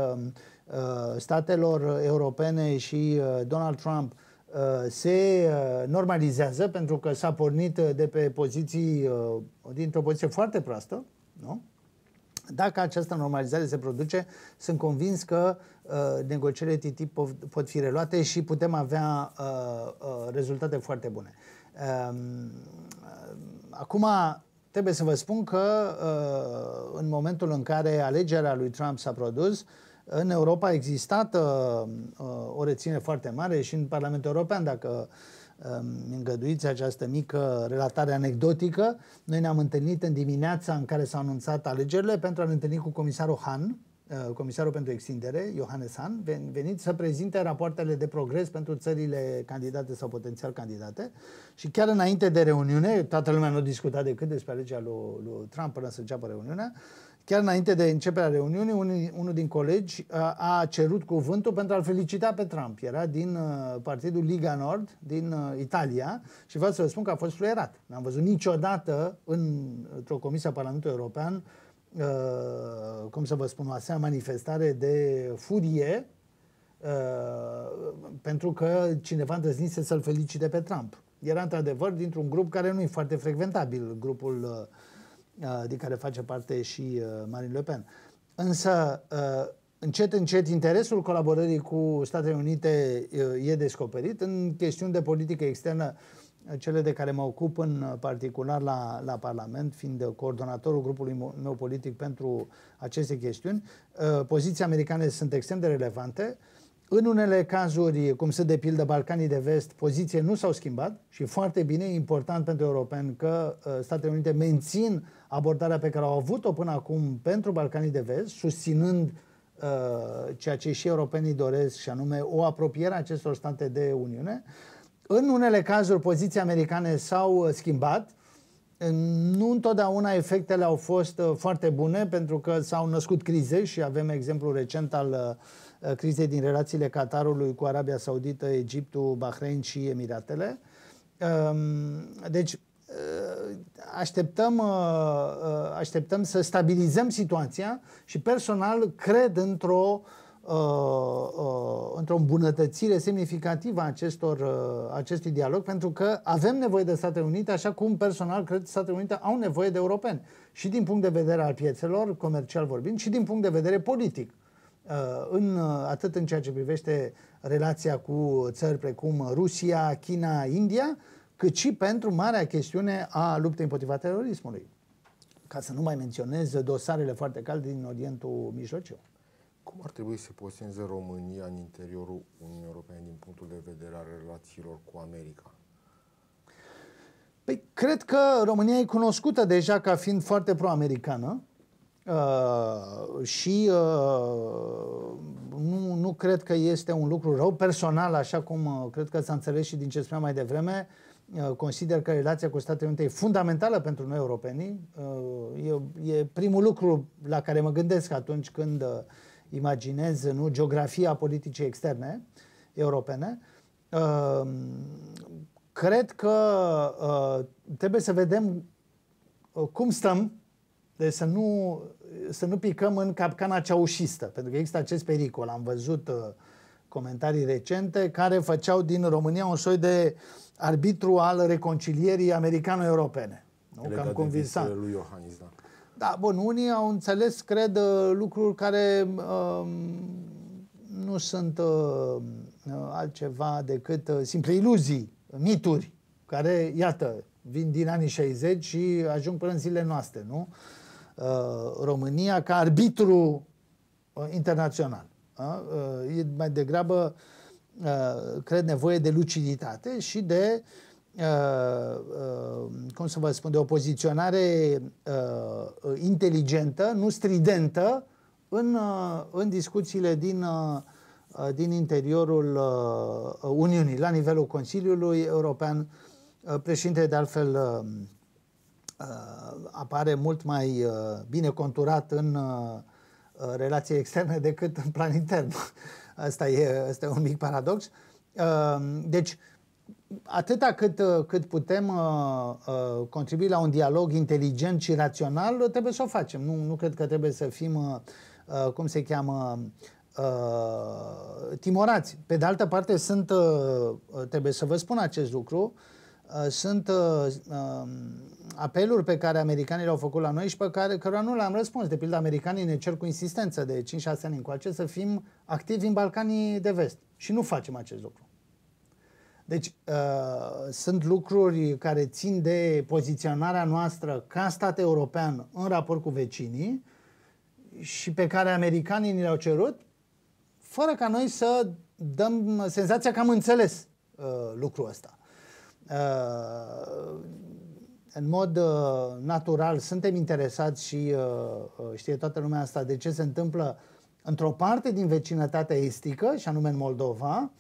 Speaker 2: Uh, statelor europene și uh, Donald Trump uh, se normalizează pentru că s-a pornit de pe poziții, dintr-o poziție foarte proastă, nu? Dacă această normalizare se produce, sunt convins că uh, negocierile TTIP pot, pot fi reluate și putem avea uh, uh, rezultate foarte bune. Uh, acum, trebuie să vă spun că uh, în momentul în care alegerea lui Trump s-a produs, uh, în Europa a existat uh, uh, o reținere foarte mare și în Parlamentul European, dacă um, îngăduiți această mică relatare anecdotică, noi ne-am întâlnit în dimineața în care s-au anunțat alegerile pentru a ne întâlni cu comisarul Han, uh, comisarul pentru extindere, Johannes Han, venit să prezinte rapoartele de progres pentru țările candidate sau potențial candidate și chiar înainte de reuniune, toată lumea nu discutat, decât despre alegerea lui, lui Trump până să înceapă reuniunea, uh, Chiar înainte de începerea reuniunii, unii, unul din colegi a, uh, a cerut cuvântul pentru a-l felicita pe Trump. Era din uh, partidul Liga Nord, din uh, Italia, și vreau să vă spun că a fost fluierat. N-am văzut niciodată în, într-o comisie a Parlamentului European, uh, cum să vă spun, o asemenea manifestare de furie uh, pentru că cineva îndrăznise să-l felicite pe Trump. Era într-adevăr dintr-un grup care nu e foarte frecventabil, grupul uh, Uh, din care face parte și uh, Marine Le Pen. Însă, uh, încet, încet, interesul colaborării cu Statele Unite e descoperit în chestiuni de politică externă cele de care mă ocup în particular la, la Parlament, fiind coordonatorul grupului meu politic pentru aceste chestiuni, poziții americane sunt extrem de relevante. În unele cazuri, cum sunt de pildă Balcanii de Vest, poziție nu s-au schimbat și foarte bine, important pentru europeni că Statele Unite mențin uh, abordarea pe care au avut-o până acum pentru Balcanii de Vest, susținând uh, ceea ce și europenii doresc, și anume o apropiere a acestor state de Uniune. În unele cazuri, poziții americane s-au uh, schimbat. Nu întotdeauna efectele au fost uh, foarte bune, pentru că s-au născut crize și avem exemplu recent al uh, crizei din relațiile Qatarului cu Arabia Saudită, Egiptul, Bahrain și Emiratele. Um, deci, Uh, așteptăm, uh, uh, așteptăm să stabilizăm situația și personal cred într-o într-o îmbunătățire semnificativă a acestor, acestui dialog, pentru că avem nevoie de Statele Unite, așa cum personal cred că Statele Unite au nevoie de europeni, și din punct de vedere al piețelor, comercial vorbind, și din punct de vedere politic în, atât în ceea ce privește relația cu țări precum Rusia, China, India, cât și pentru marea chestiune a luptei împotriva terorismului. Ca să nu mai menționez dosarele foarte calde din Orientul Mijlociu.
Speaker 1: Cum ar trebui să poziționeze România în interiorul Uniunii Europene din punctul de vedere al relațiilor cu America?
Speaker 2: Păi, cred că România e cunoscută deja ca fiind foarte pro-americană uh, și uh, nu, nu cred că este un lucru rău personal, așa cum uh, cred că s-a înțeles și din ce spuneam mai devreme. Uh, Uh, consider că relația cu Statele Unite e fundamentală pentru noi europenii. Uh, e, e primul lucru la care mă gândesc atunci când uh, imaginez nu, geografia politicii externe europene. Cred că trebuie să vedem cum stăm, de să nu, să nu picăm în capcana ceaușistă, pentru că există acest pericol. Am văzut comentarii recente care făceau din România un soi de uh, arbitru al reconcilierii americano-europene.
Speaker 1: Nu? Legat Cam convinsat. lui
Speaker 2: Iohannis, da. Da, bun, unii au înțeles, cred, uh, lucruri care uh, nu sunt uh, uh, altceva decât uh, simple iluzii, mituri, care, iată, vin din anii 60 și ajung până în zilele noastre, nu? Uh, România ca arbitru internațional. e mai degrabă Uh, cred, nevoie de luciditate și de, uh, uh, cum să vă spun, de o poziționare inteligentă, nu stridentă, în, în discuțiile din, din interiorul Uniunii, la nivelul Consiliului European. președinte, de altfel, apare mult mai bine conturat în relații externe decât în plan intern. Asta e, asta e un mic paradox. Ehm, deci, atâta cât, uh, cât putem uh, uh, contribui la un dialog inteligent și rațional, trebuie să o facem. Nu, nu cred că trebuie să fim, cum se cheamă, timorați. Pe de altă parte, sunt, trebuie să vă spun acest lucru, Uh, sunt uh, um, apeluri pe care americanii le-au făcut la noi și pe care cărora nu le-am răspuns. De pildă, americanii ne cer cu insistență de 5-6 ani încoace să fim activi în Balcanii de vest și nu facem acest lucru. Deci uh, sunt lucruri care țin de poziționarea noastră ca stat european în raport cu vecinii și pe care americanii ni le-au cerut fără ca noi să dăm senzația că am înțeles uh, lucrul ăsta. Uh, în mod uh, natural suntem interesați și uh, știe toată lumea asta de ce se întâmplă într-o parte din vecinătatea estică, și anume în Moldova,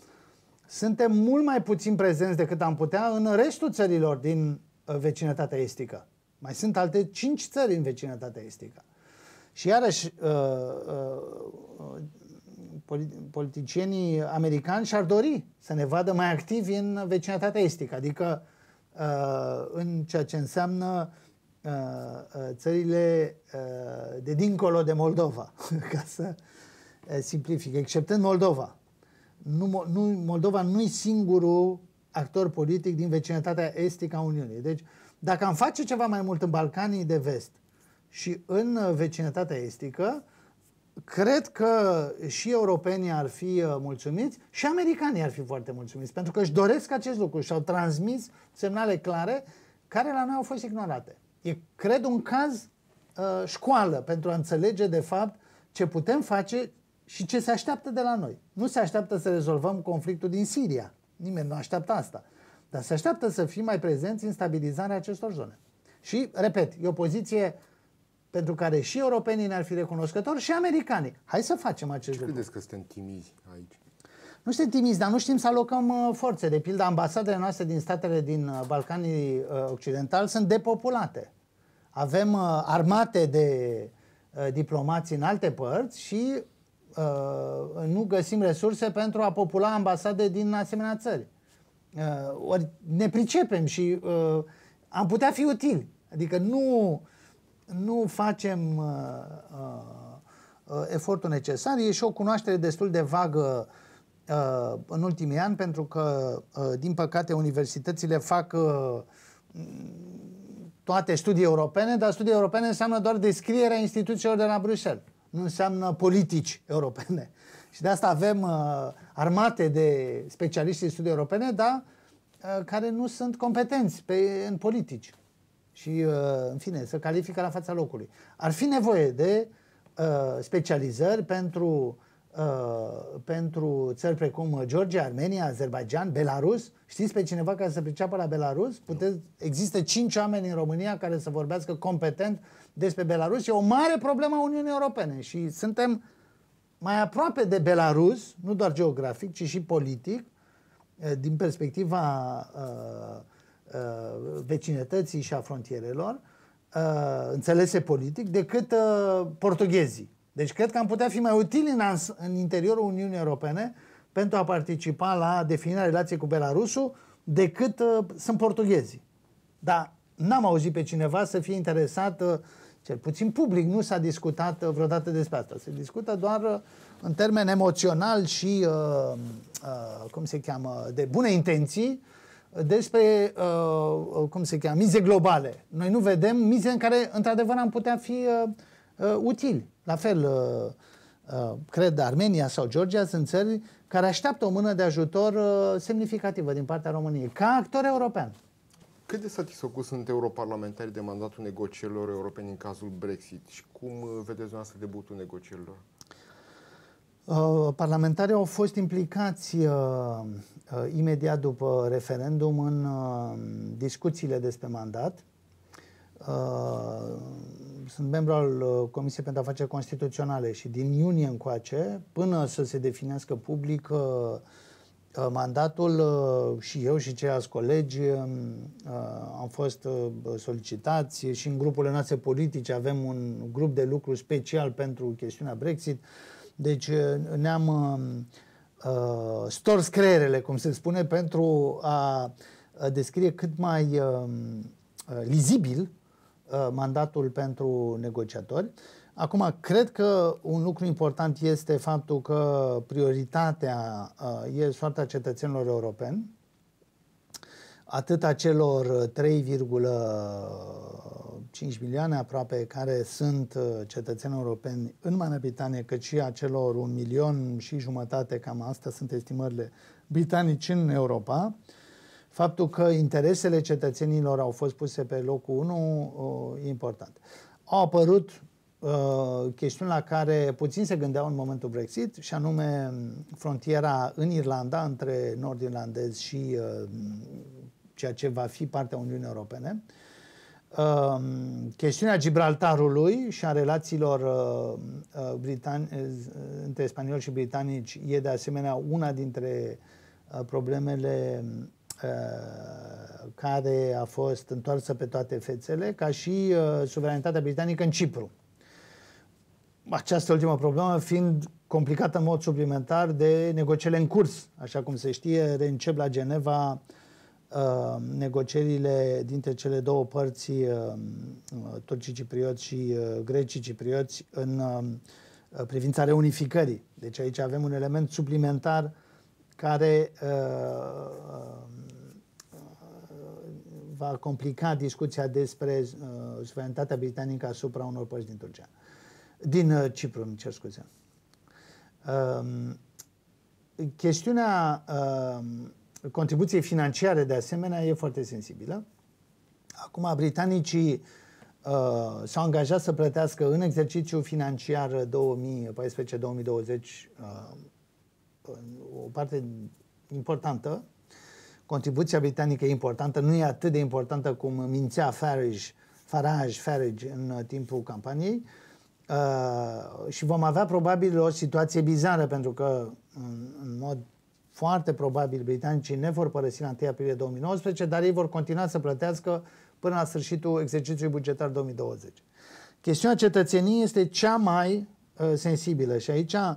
Speaker 2: suntem mult mai puțin prezenți decât am putea în restul țărilor din vecinătatea estică. Mai sunt alte cinci țări în vecinătatea estică. Și iarăși, politicienii americani și-ar dori să ne vadă mai activi în vecinătatea estică, adică uh, în ceea ce înseamnă uh, uh, țările de dincolo de Moldova, ca să simplific, exceptând Moldova. Nu, nu, Moldova nu e singurul actor politic din vecinătatea estică a Uniunii. Deci, dacă am face ceva mai mult în Balcanii de vest și în vecinătatea estică, cred că și europenii ar fi uh, mulțumiți și americanii ar fi foarte mulțumiți, pentru că își doresc acest lucru și au transmis semnale clare care la noi au fost ignorate. E, cred, un caz uh, școală pentru a înțelege, de fapt, ce putem face și ce se așteaptă de la noi. Nu se așteaptă să rezolvăm conflictul din Siria. Nimeni nu așteaptă asta. Dar se așteaptă să fim mai prezenți în stabilizarea acestor zone. Și, repet, e o poziție pentru care și europenii ne-ar fi recunoscători și americanii. Hai să facem acest Ce lucru. credeți că suntem timizi aici? Nu suntem timizi, dar nu știm să alocăm uh, forțe. De pildă, ambasadele noastre din statele din uh, Balcanii uh, Occidentali sunt depopulate. Avem armate de diplomați în alte părți și nu găsim resurse pentru a popula ambasade din asemenea țări. ori ne pricepem și am putea fi utili. Adică nu uh, nu facem uh, uh, uh, efortul necesar. E și o cunoaștere destul de vagă uh, în ultimii ani, pentru că, uh, din păcate, universitățile fac uh, toate studii europene, dar studii europene înseamnă doar descrierea instituțiilor de la Bruxelles. Nu înseamnă politici europene. Și de asta avem uh, armate de specialiști în studii europene, dar uh, care nu sunt competenți pe, în politici și, uh, în fine, să califică la fața locului. Ar fi nevoie de uh, specializări pentru, uh, pentru țări precum Georgia, Armenia, Azerbaijan, Belarus. Știți pe cineva care să priceapă la Belarus? Puteți, există cinci oameni în România care să vorbească competent despre Belarus. E o mare problemă a Uniunii Europene și suntem mai aproape de Belarus, nu doar geografic, ci și politic, din perspectiva uh, Uh, vecinătății și a frontierelor, uh, înțelese politic, decât uh, portughezii. Deci cred că am putea fi mai utili în, în interiorul Uniunii Europene pentru a participa la definirea relației cu Belarusul decât uh, sunt portughezii. Dar n-am auzit pe cineva să fie interesat, uh, cel puțin public, nu s-a discutat uh, vreodată despre asta. Se discută doar uh, în termen emoțional și, uh, uh, cum se cheamă, de bune intenții, uh, despre, uh, cum se cheamă, mize globale. Noi nu vedem mize în care, într-adevăr, am putea fi uh, uh utili. La fel, uh, uh, cred, Armenia sau Georgia sunt țări care așteaptă o mână de ajutor uh, semnificativă din partea României, ca actor european. Cât de
Speaker 1: satisfăcut sunt europarlamentarii de mandatul negocierilor europene în cazul Brexit și cum vedeți dumneavoastră debutul negocierilor?
Speaker 2: Uh, parlamentarii au fost implicați uh, Uh, imediat după referendum în uh, discuțiile despre mandat. Uh, sunt membru al Comisiei pentru Afaceri Constituționale și din iunie încoace, până să se definească public mandatul, și eu și ceilalți colegi um, am fost solicitați și în grupurile noastre politice avem un grup de lucru special pentru chestiunea Brexit. Deci ne-am uh, uh, stors creierele, cum se spune, pentru a descrie cât mai um, uh, lizibil uh, mandatul pentru negociatori. Acum, cred că un lucru important este faptul că prioritatea uh, e soarta cetățenilor europeni, Atât acelor 3,5 uh, milioane aproape care sunt uh, cetățeni europeni în Marea Britanie, cât și acelor un milion și jumătate, cam asta sunt estimările britanici în Europa, faptul că interesele cetățenilor au fost puse pe locul 1 e uh, important. Au apărut Uh, chestiuni la care puțin se gândeau în momentul Brexit, și anume mm, frontiera în Irlanda între nord-irlandezi și uh, ceea ce va fi partea Uniunii Europene. Uh, chestiunea Gibraltarului și a relațiilor uh, uh britan- uh, între spanioli și britanici e de asemenea una dintre uh, problemele uh, care a fost întoarsă pe toate fețele, ca și suveranitatea britanică în Cipru. Această ultimă problemă fiind complicată în mod suplimentar de negocierile în curs. Așa cum se știe, reîncep la Geneva uh, Uh, negocierile dintre cele două părți, uh, uh, turcii ciprioți și grecii ciprioți, în privința reunificării. Deci aici avem un element suplimentar care va complica discuția despre suverenitatea britanică asupra unor părți din Turcia. Din Cipru, îmi cer scuze. Um, chestiunea contribuție financiară, de asemenea, e foarte sensibilă. Acum, britanicii uh, s-au angajat să plătească în exercițiul financiar 2014-2020 uh, o parte importantă. Contribuția britanică e importantă, nu e atât de importantă cum mințea Farage, Farage, Farage în timpul campaniei. Uh, și vom avea probabil o situație bizară, pentru că, în, în mod foarte probabil britanicii ne vor părăsi la 1 aprilie 2019, dar ei vor continua să plătească până la sfârșitul exercițiului bugetar 2020. Chestiunea cetățeniei este cea mai uh, sensibilă și aici uh,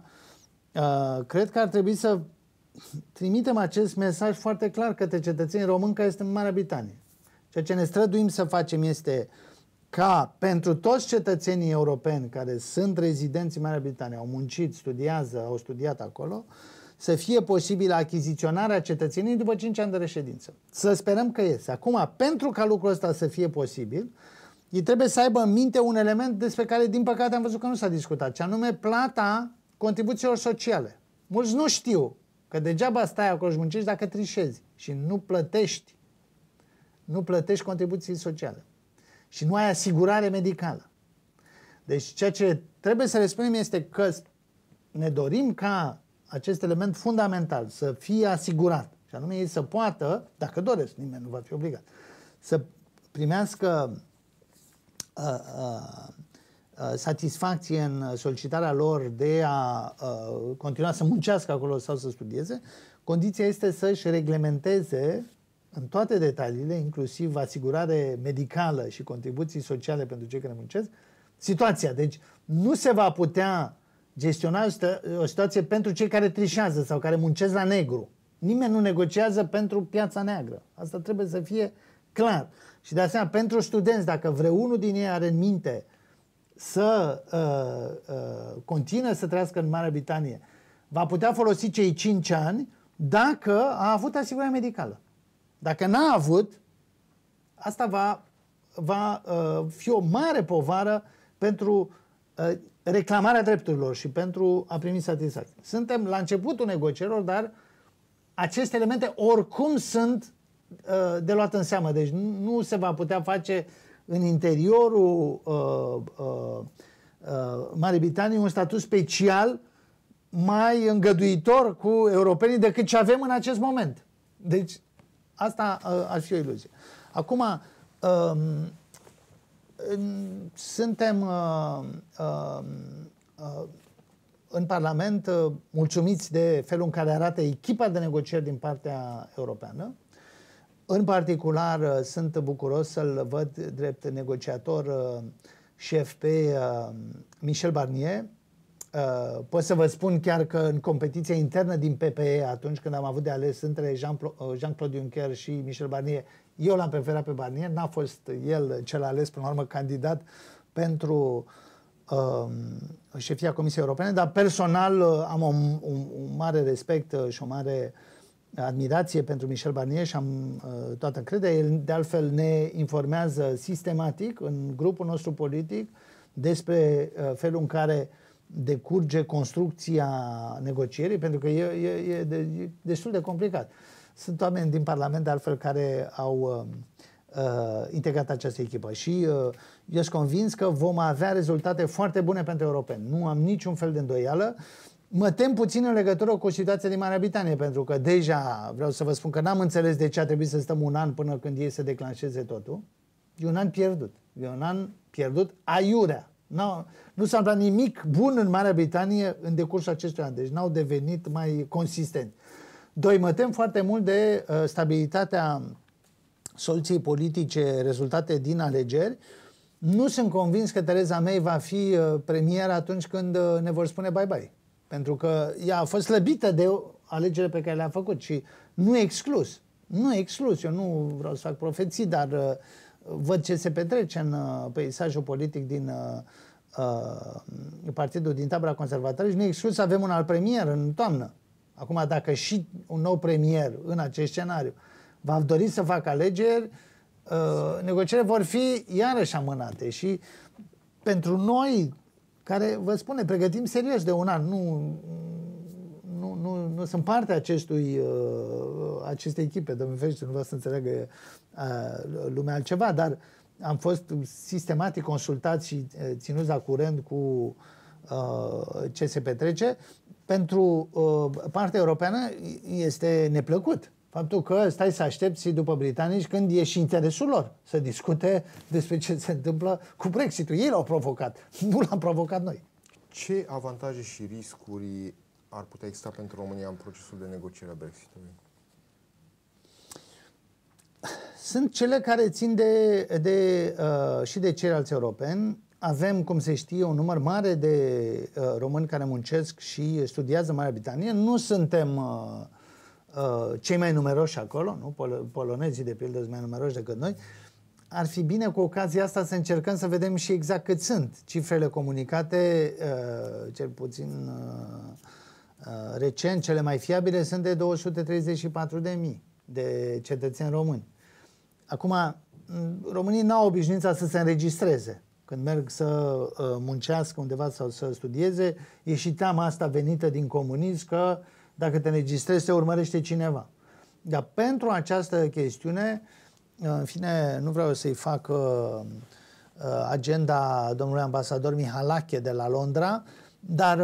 Speaker 2: cred că ar trebui să trimitem acest mesaj foarte clar către cetățenii români care este în Marea Britanie. Ceea ce ne străduim să facem este ca pentru toți cetățenii europeni care sunt rezidenți în Marea Britanie, au muncit, studiază, au studiat acolo, uh, să fie posibilă achiziționarea cetățenii după 5 ani de reședință. Să sperăm că este. Acum, pentru ca lucrul ăsta să fie posibil, ei trebuie să aibă în minte un element despre care, din păcate, am văzut că nu s-a discutat, Ce anume plata contribuțiilor sociale. Mulți nu știu că degeaba stai acolo și muncești dacă trișezi și nu plătești. Nu plătești contribuții sociale. Și nu ai asigurare medicală. Deci ceea ce trebuie să le spunem este că ne dorim ca acest element fundamental să fie asigurat, și anume ei să poată, dacă doresc, nimeni nu va fi obligat, să primească uh, uh, uh, satisfacție în solicitarea lor de a uh, continua să muncească acolo sau să studieze, condiția este să-și reglementeze în toate detaliile, inclusiv asigurare medicală și contribuții sociale pentru cei care muncesc, situația. Deci nu se va putea gestionează o situație pentru cei care trișează sau care muncesc la negru. Nimeni nu negociază pentru piața neagră. Asta trebuie să fie clar. Și de asemenea, pentru studenți, dacă vreunul din ei are în minte să uh, uh, continue să trăiască în Marea Britanie, va putea folosi cei 5 ani dacă a avut asigurare medicală. Dacă n-a avut, asta va, va uh, fi o mare povară pentru uh, reclamarea drepturilor și pentru a primi satisfacție. Suntem la începutul negocierilor, dar aceste elemente oricum sunt uh, de luat în seamă. Deci nu se va putea face în interiorul uh, uh, uh, Marii Britanii un statut special mai îngăduitor cu europenii decât ce avem în acest moment. Deci asta uh, ar fi o iluzie. Acum, uh, suntem uh, uh, uh, în Parlament uh, mulțumiți de felul în care arată echipa de negocieri din partea europeană. În particular, uh, sunt bucuros să-l văd drept negociator uh, șef pe Michel Barnier. Pot să vă spun chiar că în competiția internă din PPE, atunci când am avut de ales între Jean-Claude Juncker și Michel Barnier, eu l-am preferat pe Barnier, n-a fost el cel ales, până la urmă, candidat pentru uh, șefia Comisiei Europene, dar personal uh, am o, un, un mare respect uh, și o mare admirație pentru Michel Barnier și am uh, toată încrederea. El, de altfel, ne informează sistematic în grupul nostru politic despre uh, felul în care decurge construcția negocierii, pentru că e, e, e, de, e destul de complicat. Uh, sunt oameni din Parlament, de altfel, care au uh, uh integrat această echipă și uh, eu sunt convins că vom avea rezultate foarte bune pentru europeni. Nu am niciun fel de îndoială. Mă tem puțin în legătură cu situația din Marea Britanie, pentru că deja vreau să vă spun că n-am înțeles de ce a trebuit să stăm un an până când ei se declanșeze totul. E un an pierdut. E un an pierdut aiurea. N-au, nu s-a întâmplat nimic bun în Marea Britanie în decursul acestui an, deci n-au devenit mai consistenți. Doi, mă tem foarte mult de uh, stabilitatea soluției politice rezultate din alegeri. Nu sunt convins că Tereza May va fi uh, premier atunci când uh, ne vor spune bye-bye. Pentru că ea a fost slăbită de alegerile pe care le-a făcut și nu e exclus. Nu e exclus. Eu nu vreau să fac profeții, dar uh, văd ce se petrece în uh, peisajul politic din uh, uh, partidul din tabra conservatoare și nu exclus să avem un alt premier în toamnă. Acum, dacă și un nou premier în acest scenariu va dori să facă alegeri, uh, negocierile vor fi iarăși amânate și pentru noi, care vă spune, pregătim serios de un an, nu, nu, nu, nu sunt parte acestui, uh, acestei echipe, domnul Fești, nu vă să înțeleagă uh, lumea altceva, dar am fost sistematic consultat și ținuți la curent cu ce se petrece pentru uh, partea europeană este neplăcut. Faptul că stai să aștepți după britanici când e și interesul lor să discute despre ce se întâmplă cu Brexit-ul. Ei l-au provocat, nu l-am provocat noi.
Speaker 1: Ce avantaje și riscuri ar putea exista pentru România în procesul de negociere a Brexit-ului?
Speaker 2: Sunt cele care țin de, de, uh, și de ceilalți europeni avem, cum se știe, un număr mare de uh, români care muncesc și studiază în Marea Britanie. Nu suntem uh, uh, cei mai numeroși acolo, nu? Pol- polonezii, de pildă, sunt mai numeroși decât noi. Ar fi bine cu ocazia asta să încercăm să vedem și exact cât sunt cifrele comunicate, uh, cel puțin uh, uh, recent, cele mai fiabile sunt de 234.000 de de cetățeni români. Acum, mm, românii n-au obișnuința să se înregistreze când merg să uh, muncească undeva sau să studieze, e și teama asta venită din comunism că dacă te înregistrezi, te urmărește cineva. Dar pentru această chestiune, uh, în fine, nu vreau să-i fac uh, agenda domnului ambasador Mihalache de la Londra, dar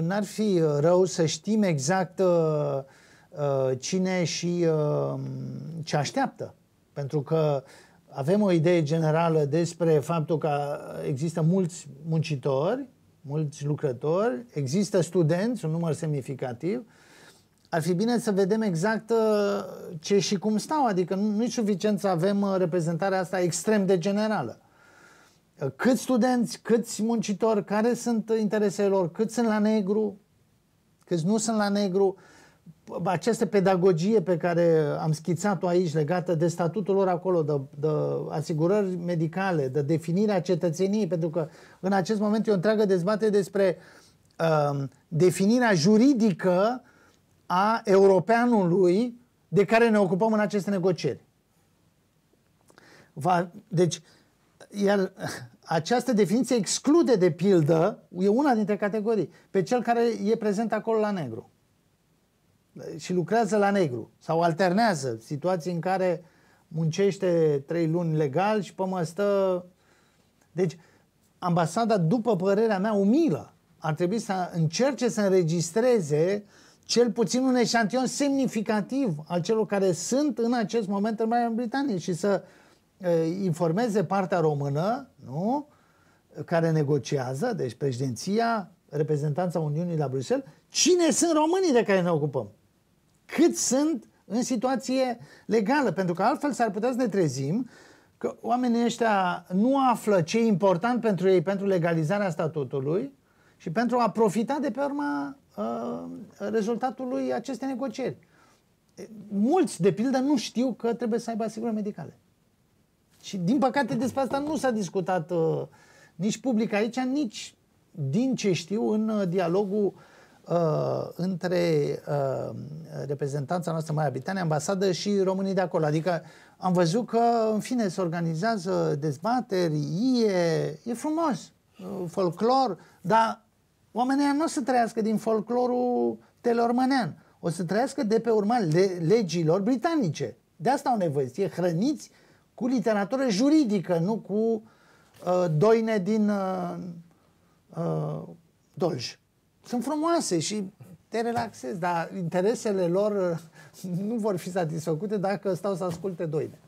Speaker 2: n-ar fi rău să știm exact cine și ce așteaptă. Pentru că uh, avem o idee generală despre faptul că există mulți muncitori, mulți lucrători, există studenți, un număr semnificativ, ar fi bine să vedem exact uh, ce și cum stau, adică nu e suficient să avem uh, reprezentarea asta extrem de generală. Uh, câți studenți, câți muncitori, care sunt interesele lor, cât sunt la negru, câți nu sunt la negru, uh, această pedagogie pe care am schițat-o aici legată de statutul lor acolo, de, de asigurări medicale, de definirea cetățeniei, pentru că în acest moment e o întreagă dezbatere despre uh, definirea juridică a europeanului de care ne ocupăm în aceste negocieri. Va, deci, iar această definiție exclude de pildă, e una dintre categorii, pe cel care e prezent acolo la negru și lucrează la negru sau alternează situații în care muncește trei luni legal și stă... Deci, ambasada, după părerea mea, umilă, ar trebui să încerce să înregistreze cel puțin un eșantion semnificativ al celor care sunt în acest moment în Marea Britanie și să e, informeze partea română, nu? care negociază, deci președinția, reprezentanța Uniunii la Bruxelles, cine sunt românii de care ne ocupăm? cât sunt în situație legală, pentru că altfel s-ar putea să ne trezim că oamenii ăștia nu află ce e important pentru ei pentru legalizarea statutului și pentru a profita de pe urma uh, rezultatului acestei negocieri. Mulți, de pildă, nu știu că trebuie să aibă asigurări medicale. Și, din păcate, despre asta nu s-a discutat uh, nici public aici, nici din ce știu în uh, dialogul uh, uh, între uh, reprezentanța noastră mai Britanie, ambasadă și românii de acolo. Adică am văzut că, în fine, se organizează dezbateri, e, e frumos, uh, folclor, dar oamenii nu o să trăiască din folclorul telormănean. O să trăiască de pe urma le- legilor britanice. De asta au nevoie, fie hrăniți cu literatură juridică, nu cu uh, doine din uh, uh, Dolj sunt frumoase și te relaxezi, dar interesele lor uh, nu vor fi satisfăcute dacă stau să asculte doine.